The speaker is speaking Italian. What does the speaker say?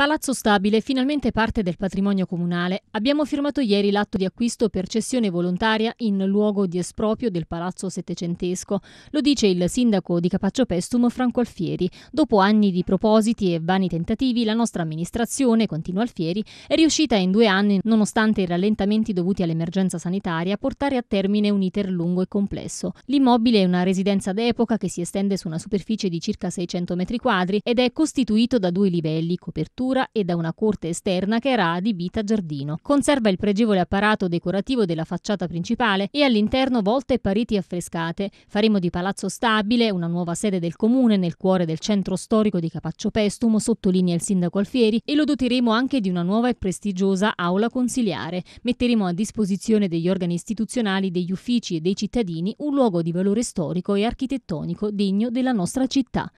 Palazzo Stabile, finalmente parte del patrimonio comunale. Abbiamo firmato ieri l'atto di acquisto per cessione volontaria in luogo di esproprio del palazzo settecentesco. Lo dice il sindaco di Capaccio Pestum, Franco Alfieri. Dopo anni di propositi e vani tentativi, la nostra amministrazione, continua Alfieri, è riuscita in due anni, nonostante i rallentamenti dovuti all'emergenza sanitaria, a portare a termine un iter lungo e complesso. L'immobile è una residenza d'epoca che si estende su una superficie di circa 600 metri quadri ed è costituito da due livelli, copertura struttura e da una corte esterna che era adibita a giardino. Conserva il pregevole apparato decorativo della facciata principale e all'interno volte e pareti affrescate. Faremo di Palazzo Stabile una nuova sede del comune nel cuore del centro storico di Capaccio Pestumo, sottolinea il sindaco Alfieri, e lo doteremo anche di una nuova e prestigiosa aula consiliare. Metteremo a disposizione degli organi istituzionali, degli uffici e dei cittadini un luogo di valore storico e architettonico degno della nostra città.